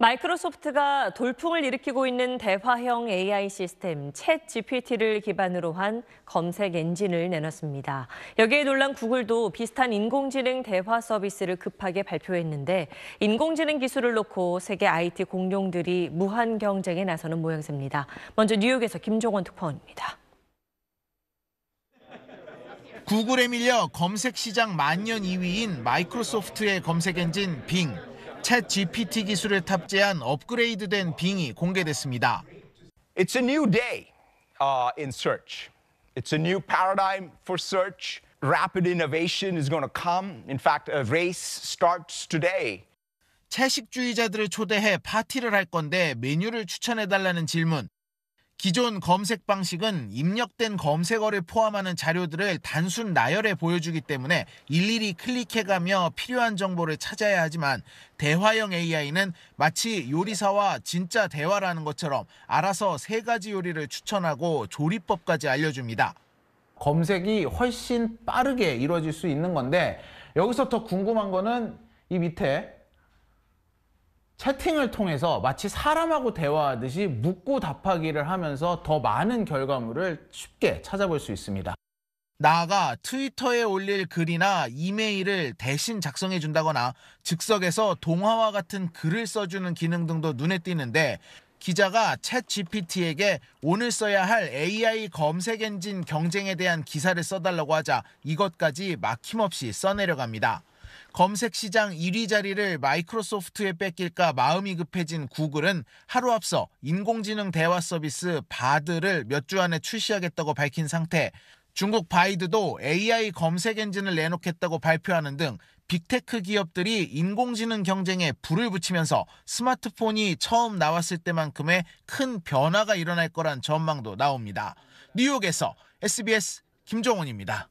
마이크로소프트가 돌풍을 일으키고 있는 대화형 AI 시스템 챗 GPT를 기반으로 한 검색 엔진을 내놨습니다. 여기에 놀란 구글도 비슷한 인공지능 대화 서비스를 급하게 발표했는데 인공지능 기술을 놓고 세계 IT 공룡들이 무한 경쟁에 나서는 모양새입니다. 먼저 뉴욕에서 김종원 특파원입니다. 구글에 밀려 검색 시장 만년 2위인 마이크로소프트의 검색 엔진 빙. 챗 GPT 기술을 탑재한 업그레이드된 빙이 공개됐습니다. It's a new day uh, in search. It's a new paradigm for search. Rapid innovation is going to come. In fact, a race starts today. 채식주의자들을 초대해 파티를 할 건데 메뉴를 추천해 달라는 질문. 기존 검색 방식은 입력된 검색어를 포함하는 자료들을 단순 나열해 보여주기 때문에 일일이 클릭해가며 필요한 정보를 찾아야 하지만 대화형 AI는 마치 요리사와 진짜 대화라는 것처럼 알아서 세 가지 요리를 추천하고 조리법까지 알려줍니다. 검색이 훨씬 빠르게 이루어질 수 있는 건데 여기서 더 궁금한 거는 이 밑에 채팅을 통해서 마치 사람하고 대화하듯이 묻고 답하기를 하면서 더 많은 결과물을 쉽게 찾아볼 수 있습니다. 나아가 트위터에 올릴 글이나 이메일을 대신 작성해 준다거나 즉석에서 동화와 같은 글을 써주는 기능 등도 눈에 띄는데 기자가 챗 GPT에게 오늘 써야 할 AI 검색 엔진 경쟁에 대한 기사를 써달라고 하자 이것까지 막힘없이 써내려갑니다. 검색 시장 1위 자리를 마이크로소프트에 뺏길까 마음이 급해진 구글은 하루 앞서 인공지능 대화 서비스 바드를 몇 주 안에 출시하겠다고 밝힌 상태, 중국 바이드도 AI 검색 엔진을 내놓겠다고 발표하는 등 빅테크 기업들이 인공지능 경쟁에 불을 붙이면서 스마트폰이 처음 나왔을 때만큼의 큰 변화가 일어날 거란 전망도 나옵니다. 뉴욕에서 SBS 김종훈입니다.